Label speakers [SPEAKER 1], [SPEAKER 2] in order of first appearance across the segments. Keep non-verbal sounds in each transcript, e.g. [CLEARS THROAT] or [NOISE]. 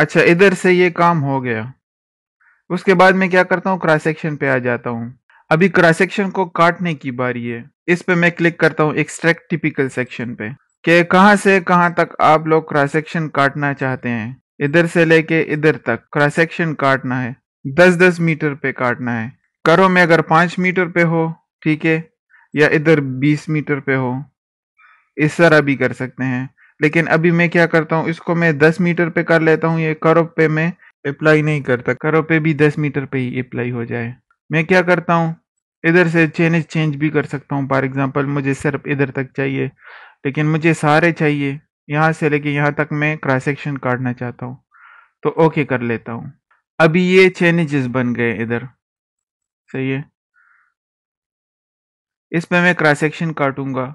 [SPEAKER 1] अच्छा इधर से ये काम हो गया उसके बाद मैं क्या करता हूँ क्रॉस सेक्शन पे आ जाता हूँ अभी क्रॉस सेक्शन को काटने की बारी है इस पे मैं क्लिक करता हूँ एक्सट्रैक्ट टिपिकल सेक्शन पे के कहा से कहाँ तक आप लोग क्रॉस सेक्शन काटना चाहते हैं इधर से लेके इधर तक क्रॉस सेक्शन काटना है दस दस मीटर पे काटना है करो में अगर पांच मीटर पे हो ठीक है या इधर बीस मीटर पे हो इस तरह भी कर सकते हैं लेकिन अभी मैं क्या करता हूँ इसको मैं दस मीटर पे कर लेता हूँ ये करो पे मैं अप्लाई नहीं करता करो पे भी दस मीटर पे ही अप्लाई हो जाए मैं क्या करता हूँ इधर से चेंज चेंज भी कर सकता हूँ फॉर एग्ज़ाम्पल मुझे सिर्फ इधर तक चाहिए लेकिन मुझे सारे चाहिए यहाँ से लेके यहाँ तक मैं क्रॉस काटना चाहता हूँ तो ओके कर लेता हूँ अभी ये चेंजेस बन गए इधर
[SPEAKER 2] सही है इस पे मैं क्रॉस काटूंगा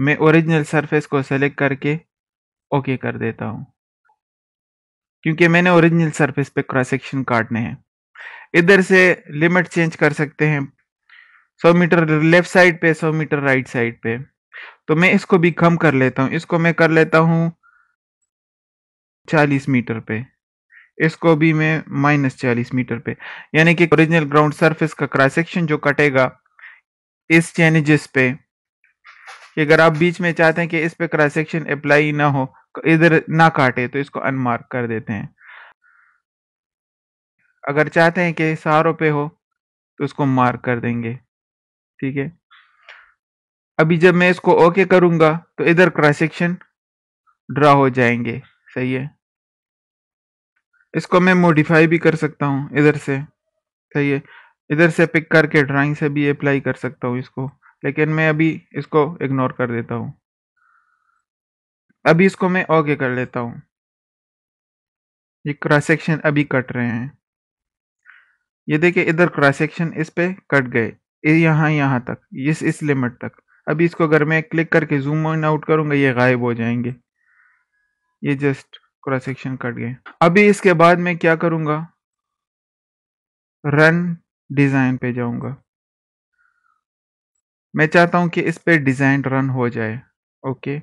[SPEAKER 2] मैं ओरिजिनल सरफेस को सेलेक्ट करके
[SPEAKER 1] ओके कर देता हूँ क्योंकि मैंने ओरिजिनल सरफेस पे क्रॉस सेक्शन काटने हैं इधर से लिमिट चेंज कर सकते हैं 100 मीटर लेफ्ट साइड पे 100 मीटर राइट साइड पे तो मैं इसको भी कम कर लेता हूँ इसको मैं कर लेता हूँ 40 मीटर पे इसको भी मैं माइनस चालीस मीटर पे यानी कि ओरिजिनल ग्राउंड सरफेस का क्रॉस सेक्शन जो कटेगा इस चेंजेस पे कि अगर आप बीच में चाहते हैं कि इस पे क्रॉस सेक्शन अप्लाई ना हो इधर ना काटे तो इसको अनमार्क कर देते हैं अगर चाहते हैं कि सारों पे हो तो उसको मार्क कर देंगे ठीक है अभी जब मैं इसको ओके करूंगा तो इधर क्रॉस सेक्शन ड्रा हो जाएंगे सही है इसको मैं मॉडिफाई भी कर सकता हूं इधर से सही है इधर से पिक करके ड्राइंग से भी अप्लाई कर सकता हूं इसको लेकिन मैं अभी इसको इग्नोर कर देता हूँ अभी इसको मैं ओके कर लेता हूँ ये क्रॉस सेक्शन अभी कट रहे हैं ये देखिए इधर क्रॉस सेक्शन इस पे कट गए यहाँ यहाँ तक इस इस लिमिट तक अभी इसको अगर मैं क्लिक करके जूम इन आउट करूँगा ये गायब हो जाएंगे ये जस्ट क्रॉस सेक्शन कट गए अभी इसके बाद मैं क्या करूँगा रन डिज़ाइन पे जाऊँगा मैं चाहता हूँ कि इस पे डिज़ाइन रन हो जाए ओके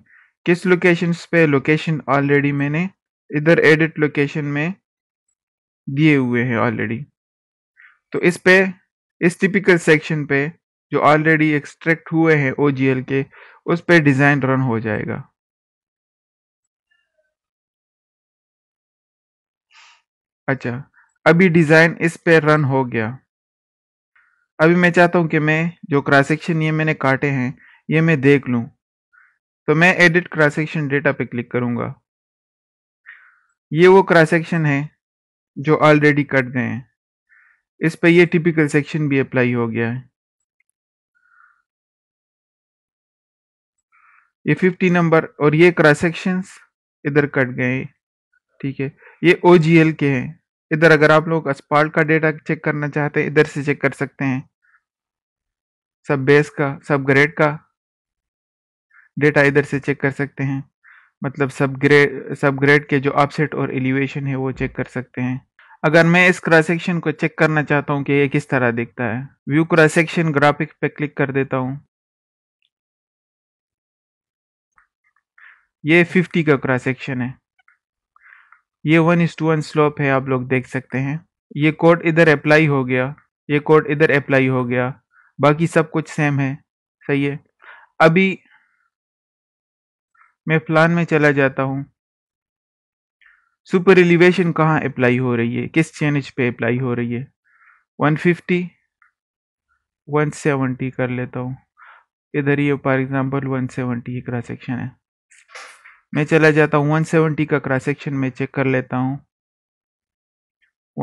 [SPEAKER 1] किस लोकेशन पे लोकेशन ऑलरेडी मैंने इधर एडिट लोकेशन में दिए हुए हैं ऑलरेडी तो इस पे इस टिपिकल सेक्शन पे जो ऑलरेडी एक्सट्रैक्ट
[SPEAKER 2] हुए हैं ओ के उस पे डिज़ाइन रन हो जाएगा अच्छा अभी डिज़ाइन
[SPEAKER 1] इस पे रन हो गया अभी मैं चाहता हूँ कि मैं जो क्रॉस सेक्शन ये मैंने काटे हैं ये मैं देख लूँ तो मैं एडिट क्रॉस सेक्शन डेटा पे क्लिक करूँगा ये वो क्रॉस सेक्शन है जो ऑलरेडी कट गए हैं इस पर यह टिपिकल सेक्शन भी अप्लाई हो गया है ये 50 नंबर और ये क्रॉस सेक्शंस इधर कट गए ठीक है ये ओ के हैं इधर अगर आप लोग अस्पाल का डेटा चेक करना चाहते हैं इधर से चेक कर सकते हैं सब बेस का सब ग्रेड का डेटा इधर से चेक कर सकते हैं मतलब सब ग्रेड सब ग्रेड के जो ऑपसेट और एलिवेशन है वो चेक कर सकते हैं अगर मैं इस क्रॉस सेक्शन को चेक करना चाहता हूँ कि ये किस तरह दिखता है व्यू क्रॉस सेक्शन ग्राफिक पे क्लिक कर देता हूँ ये 50 का क्रॉस सेक्शन है ये one is to one slope है आप लोग देख सकते हैं ये कोड इधर अप्लाई हो गया ये कोड इधर अप्लाई हो गया बाकी सब कुछ सेम है सही है अभी मैं प्लान में चला जाता हूँ सुपर एलिवेशन कहाँ अप्लाई हो रही है किस चेंज पे अप्लाई हो रही है 150 170 कर लेता हूँ इधर ये for example 170 seventy cross section है मैं चला जाता हूँ 170 का क्रॉस सेक्शन में चेक कर लेता हूँ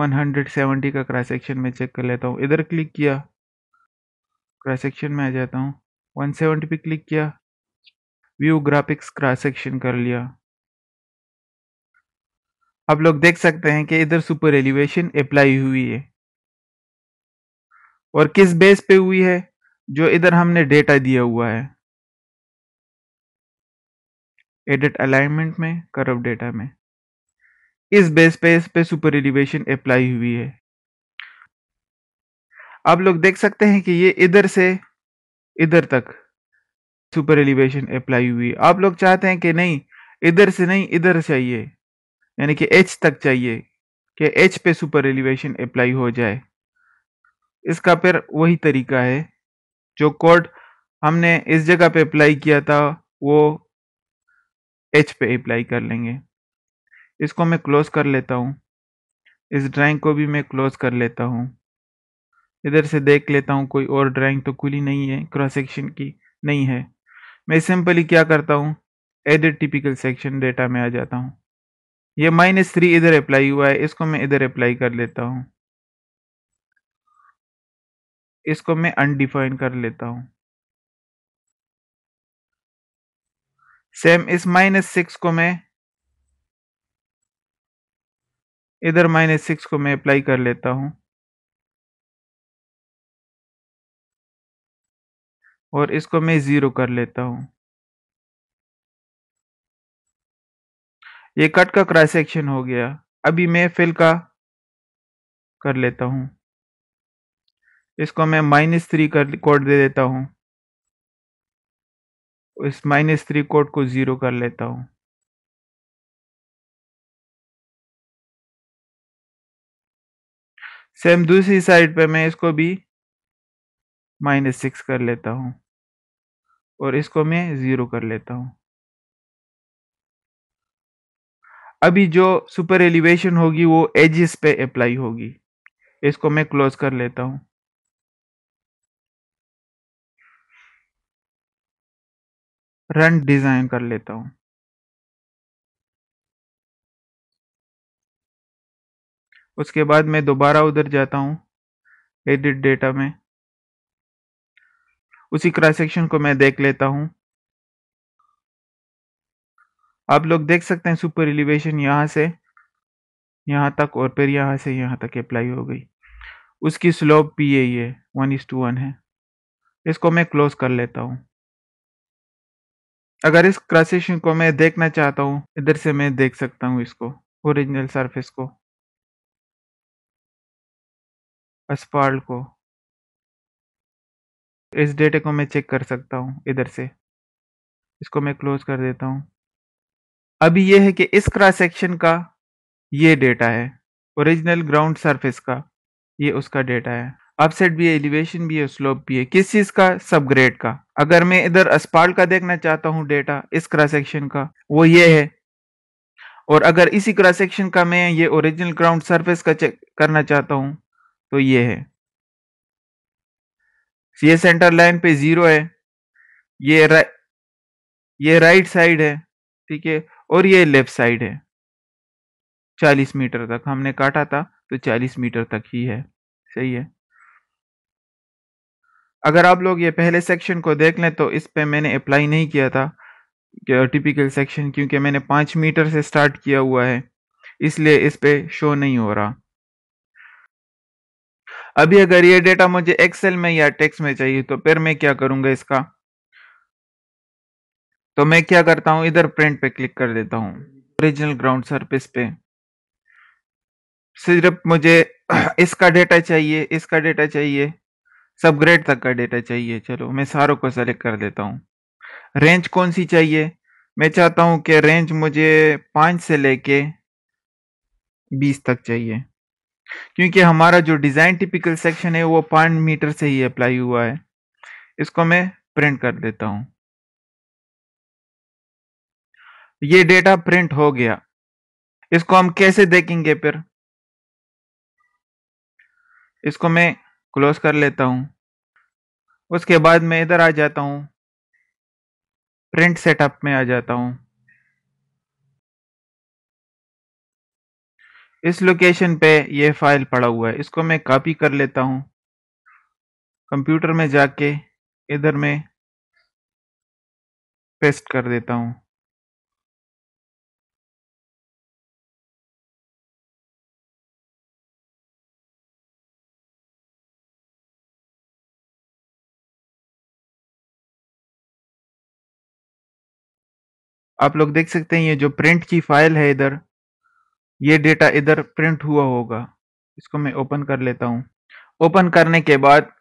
[SPEAKER 1] 170 का क्रॉस सेक्शन में चेक कर लेता हूँ इधर क्लिक किया क्रॉस सेक्शन में आ जाता हूँ 170 पे क्लिक किया व्यू ग्राफिक्स क्रॉस सेक्शन कर लिया आप लोग देख सकते हैं कि इधर सुपर एलिवेशन अप्लाई हुई है
[SPEAKER 2] और किस बेस पे हुई है जो इधर हमने डेटा दिया हुआ है एडिट अलाइनमेंट में
[SPEAKER 1] कर्व डेटा में इस बेस पे इस पे सुपर एलिवेशन अप्लाई हुई है आप लोग देख सकते हैं कि ये इधर से इधर तक सुपर एलिवेशन अप्लाई हुई आप लोग चाहते हैं कि नहीं इधर से नहीं इधर चाहिए यानी कि एच तक चाहिए कि एच पे सुपर एलिवेशन अप्लाई हो जाए इसका फिर वही तरीका है जो कोड हमने इस जगह पे अप्लाई किया था वो एच पे अप्लाई कर लेंगे इसको मैं क्लोज कर लेता हूँ इस ड्राइंग को भी मैं क्लोज कर लेता हूँ इधर से देख लेता हूँ कोई और ड्राइंग तो खुली नहीं है क्रॉस सेक्शन की नहीं है मैं सिंपली क्या करता हूँ एडिट टिपिकल सेक्शन डेटा में आ जाता हूँ ये माइनस थ्री इधर अप्लाई हुआ है इसको मैं इधर अप्लाई कर लेता हूँ
[SPEAKER 2] इसको मैं अनडिफाइन कर लेता हूँ सेम इस माइनस सिक्स को मैं इधर माइनस सिक्स को मैं अप्लाई कर लेता हूं और इसको मैं जीरो कर लेता हूं ये कट का क्रॉस सेक्शन हो गया अभी मैं फिल का कर लेता
[SPEAKER 1] हूं इसको मैं माइनस थ्री कर कोड दे देता हूं
[SPEAKER 2] इस माइनस थ्री कोड को ज़ीरो कर लेता हूं सेम दूसरी साइड पे मैं इसको भी माइनस सिक्स कर लेता हूं
[SPEAKER 1] और इसको मैं ज़ीरो कर लेता हूं अभी जो सुपर एलिवेशन होगी वो एजिस पे अप्लाई होगी
[SPEAKER 2] इसको मैं क्लोज कर लेता हूं रन डिज़ाइन कर लेता हूं उसके बाद मैं दोबारा उधर जाता हूं एडिट डेटा में उसी क्रॉस सेक्शन
[SPEAKER 1] को मैं देख लेता हूं आप लोग देख सकते हैं सुपर एलिवेशन यहां से यहां तक और फिर यहां से यहां तक अप्लाई हो गई उसकी स्लोप भी यही है वन इज टू वन है इसको मैं क्लोज कर लेता
[SPEAKER 2] हूँ अगर इस क्रसेशन को मैं देखना चाहता हूँ इधर से मैं देख सकता हूँ इसको ओरिजिनल सरफेस को अस्पाल को इस डेटे को मैं चेक कर सकता हूँ इधर से इसको मैं क्लोज कर देता हूँ अभी यह है
[SPEAKER 1] कि इस क्रॉस सेक्शन का ये डेटा है ओरिजिनल ग्राउंड सरफेस का ये उसका डेटा है अपसेट भी है एलिवेशन भी है स्लोप भी है किस चीज का सब ग्रेड का अगर मैं इधर अस्पाल का देखना चाहता हूँ डेटा इस क्रॉस सेक्शन का वो ये है और अगर इसी क्रॉस सेक्शन का मैं ये ओरिजिनल ग्राउंड सरफेस का चेक करना चाहता हूँ तो ये है ये सेंटर लाइन पे जीरो है ये रा, ये राइट साइड है ठीक है और ये लेफ्ट साइड है चालीस मीटर तक हमने काटा था तो चालीस मीटर तक ही है सही है अगर आप लोग ये पहले सेक्शन को देख लें तो इस पे मैंने अप्लाई नहीं किया था टिपिकल सेक्शन क्योंकि मैंने पाँच मीटर से स्टार्ट किया हुआ है इसलिए इस पे शो नहीं हो रहा अभी अगर ये डेटा मुझे एक्सेल में या टेक्स्ट में चाहिए तो फिर मैं क्या करूंगा इसका तो मैं क्या करता हूं इधर प्रिंट पे क्लिक कर देता हूं ओरिजिनल ग्राउंड सरफेस पे सिर्फ मुझे [CLEARS THROAT] इसका डेटा चाहिए इसका डेटा चाहिए सब ग्रेड तक का डेटा चाहिए चलो मैं सारों को सेलेक्ट कर देता हूँ रेंज कौन सी चाहिए मैं चाहता हूँ कि रेंज मुझे पाँच से लेके बीस तक चाहिए क्योंकि हमारा जो डिज़ाइन टिपिकल सेक्शन है वो पाँच मीटर से ही अप्लाई हुआ है इसको मैं प्रिंट
[SPEAKER 2] कर देता हूँ ये डेटा प्रिंट हो गया इसको हम कैसे देखेंगे फिर
[SPEAKER 1] इसको मैं क्लोज कर लेता हूँ उसके बाद मैं इधर आ जाता हूँ
[SPEAKER 2] प्रिंट सेटअप में आ जाता हूँ इस लोकेशन पे ये फाइल पड़ा हुआ है इसको मैं कॉपी कर लेता हूँ कंप्यूटर में जाके इधर में पेस्ट कर देता हूँ आप लोग देख सकते हैं ये जो प्रिंट की फाइल है इधर ये डेटा इधर प्रिंट हुआ होगा इसको मैं ओपन कर लेता
[SPEAKER 1] हूँ ओपन करने के बाद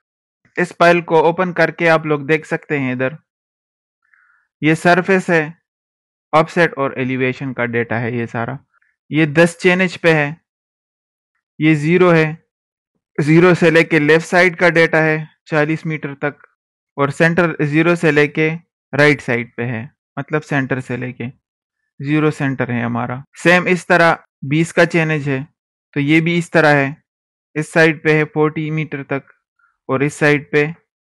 [SPEAKER 1] इस फाइल को ओपन करके आप लोग देख सकते हैं इधर ये सरफेस है ऑफसेट और एलिवेशन का डेटा है ये सारा ये दस चेन पे है ये ज़ीरो है ज़ीरो से लेके लेफ़्ट साइड का डेटा है चालीस मीटर तक और सेंटर ज़ीरो से लेके राइट साइड पे है मतलब सेंटर से लेके जीरो सेंटर है हमारा सेम इस तरह बीस का चेनेज है तो ये भी इस तरह है इस साइड पे है फोर्टी मीटर तक और इस साइड पे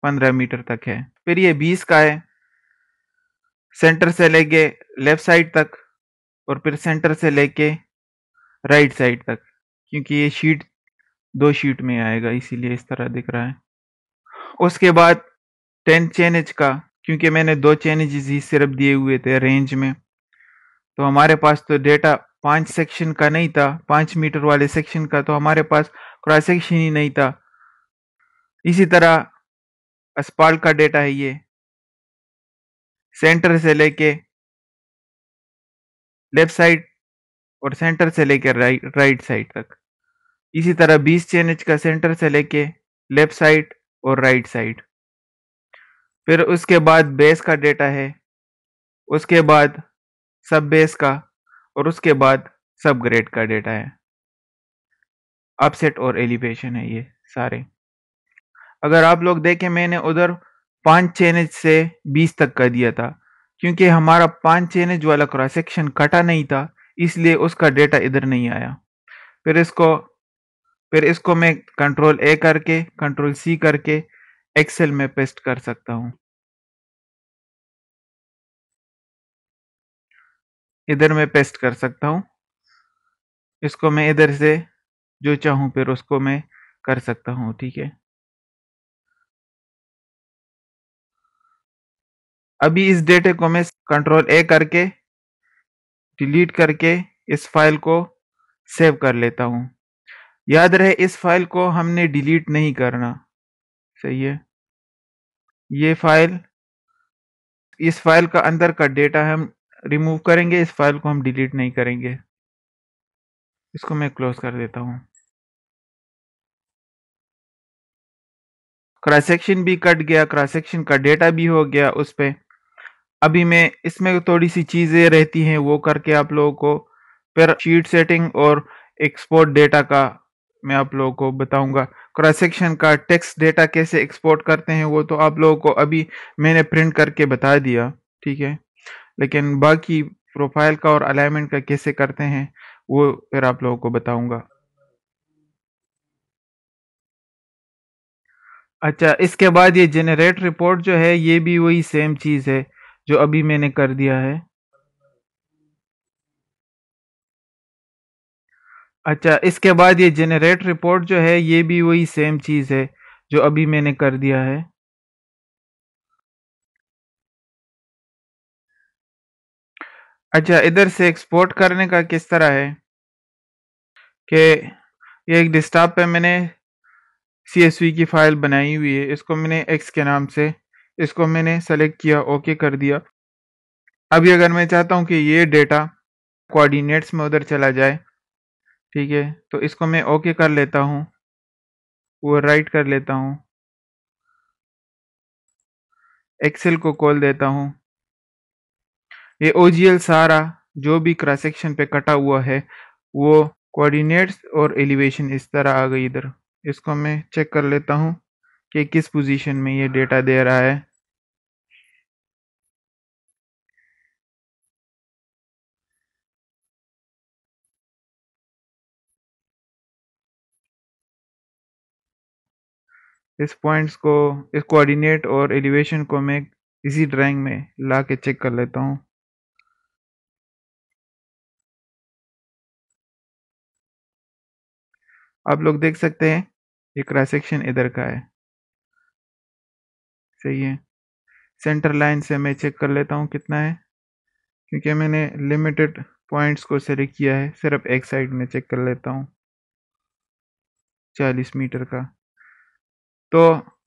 [SPEAKER 1] पंद्रह मीटर तक है फिर ये बीस का है सेंटर से लेके लेफ्ट साइड तक और फिर सेंटर से लेके राइट साइड तक क्योंकि ये शीट दो शीट में आएगा इसीलिए इस तरह दिख रहा है उसके बाद टेंथ चेनेज का क्योंकि मैंने दो चेंजेस ही सिर्फ दिए हुए थे रेंज में तो हमारे पास तो डेटा पांच सेक्शन का नहीं था पांच मीटर वाले सेक्शन का तो हमारे पास क्रॉस सेक्शन ही
[SPEAKER 2] नहीं था इसी तरह अस्पाल का डेटा है ये सेंटर से लेके लेफ्ट साइड और सेंटर से लेके राइट राइट साइड तक इसी तरह 20 चेन का
[SPEAKER 1] सेंटर से लेके लेफ्ट साइड और राइट साइड फिर उसके बाद बेस का डेटा है उसके बाद सब बेस का और उसके बाद सब ग्रेड का डेटा है अपसेट और एलिवेशन है ये सारे अगर आप लोग देखें मैंने उधर पांच चेनेज से बीस तक का दिया था क्योंकि हमारा पांच चेनेज वाला क्रॉस सेक्शन कटा नहीं था इसलिए उसका डेटा इधर नहीं आया फिर इसको फिर इसको मैं
[SPEAKER 2] कंट्रोल ए करके कंट्रोल सी करके एक्सेल में पेस्ट कर सकता हूं इधर मैं पेस्ट कर सकता हूं इसको मैं इधर से जो चाहूं फिर उसको मैं कर सकता हूं ठीक है अभी इस डेटे को मैं कंट्रोल ए करके डिलीट करके
[SPEAKER 1] इस फाइल को सेव कर लेता हूं याद रहे इस फाइल को हमने डिलीट नहीं करना सही है ये फाइल इस फाइल का अंदर का डेटा हम रिमूव करेंगे इस फाइल को हम डिलीट नहीं
[SPEAKER 2] करेंगे इसको मैं क्लोज कर देता हूँ क्रॉस भी कट गया क्रॉस का डेटा भी हो गया
[SPEAKER 1] उस पर अभी मैं इसमें थोड़ी सी चीज़ें रहती हैं वो करके आप लोगों को फिर शीट सेटिंग और एक्सपोर्ट डेटा का मैं आप लोगों को बताऊंगा क्रॉस सेक्शन का टेक्स्ट डेटा कैसे एक्सपोर्ट करते हैं वो तो आप लोगों को अभी मैंने प्रिंट करके बता दिया ठीक है लेकिन बाकी प्रोफाइल का और अलाइनमेंट का कैसे करते हैं वो फिर आप लोगों को बताऊंगा अच्छा इसके बाद ये जेनरेट रिपोर्ट जो है ये भी वही सेम चीज़ है जो अभी मैंने कर दिया है अच्छा इसके बाद ये जेनरेट रिपोर्ट जो है ये भी
[SPEAKER 2] वही सेम चीज़ है जो अभी मैंने कर दिया है अच्छा इधर से एक्सपोर्ट करने का किस तरह है कि ये एक डिस्टॉप पे मैंने
[SPEAKER 1] सी की फाइल बनाई हुई है इसको मैंने एक्स के नाम से इसको मैंने सेलेक्ट किया ओके कर दिया अभी अगर मैं चाहता हूँ कि ये डेटा कोऑर्डिनेट्स में उधर चला जाए ठीक है तो इसको मैं ओके कर लेता हूँ वो राइट कर लेता हूँ एक्सेल को कॉल देता हूँ ये ओ सारा जो भी क्रॉस सेक्शन पे कटा हुआ है वो कोऑर्डिनेट्स और एलिवेशन इस तरह आ गई इधर इसको
[SPEAKER 2] मैं चेक कर लेता हूँ कि किस पोजीशन में ये डेटा दे रहा है इस पॉइंट्स को इस कोऑर्डिनेट और एलिवेशन को मैं इसी ड्राइंग में ला के चेक कर लेता हूँ आप लोग देख सकते हैं ये क्रॉस सेक्शन इधर का है सही है सेंटर
[SPEAKER 1] लाइन से मैं चेक कर लेता हूँ कितना है क्योंकि मैंने लिमिटेड पॉइंट्स को
[SPEAKER 2] सेलेक्ट किया है सिर्फ एक साइड में चेक कर लेता हूँ चालीस मीटर का तो